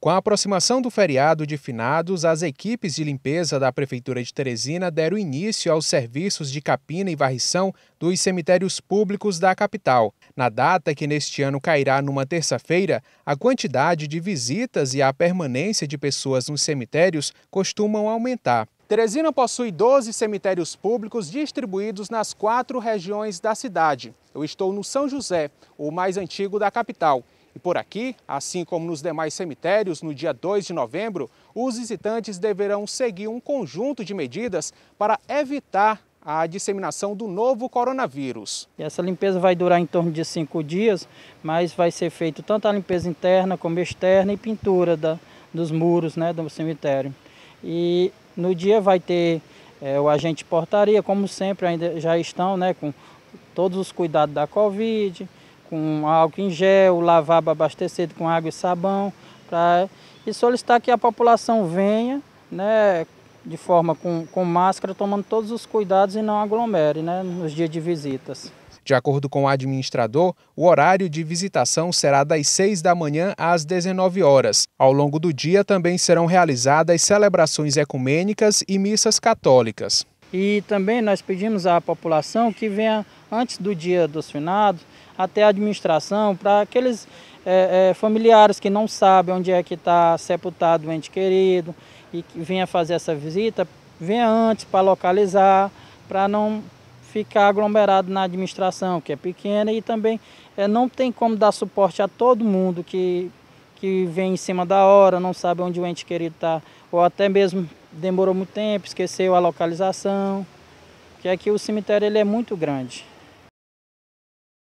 Com a aproximação do feriado de finados, as equipes de limpeza da Prefeitura de Teresina deram início aos serviços de capina e varrição dos cemitérios públicos da capital. Na data que neste ano cairá numa terça-feira, a quantidade de visitas e a permanência de pessoas nos cemitérios costumam aumentar. Teresina possui 12 cemitérios públicos distribuídos nas quatro regiões da cidade. Eu estou no São José, o mais antigo da capital, e por aqui, assim como nos demais cemitérios, no dia 2 de novembro, os visitantes deverão seguir um conjunto de medidas para evitar a disseminação do novo coronavírus. Essa limpeza vai durar em torno de cinco dias, mas vai ser feito tanto a limpeza interna como externa e pintura da, dos muros né, do cemitério. E no dia vai ter é, o agente portaria, como sempre, ainda já estão né, com todos os cuidados da Covid, com álcool em gel, lavabo abastecido com água e sabão, pra, e solicitar que a população venha, né, de forma com, com máscara, tomando todos os cuidados e não aglomere né, nos dias de visitas. De acordo com o administrador, o horário de visitação será das 6 da manhã às 19 horas. Ao longo do dia também serão realizadas celebrações ecumênicas e missas católicas. E também nós pedimos à população que venha antes do dia dos finados, até a administração, para aqueles é, é, familiares que não sabem onde é que está sepultado o ente querido e que venha fazer essa visita, venha antes para localizar, para não ficar aglomerado na administração, que é pequena, e também é, não tem como dar suporte a todo mundo que, que vem em cima da hora, não sabe onde o ente querido está, ou até mesmo demorou muito tempo, esqueceu a localização, que aqui o cemitério ele é muito grande.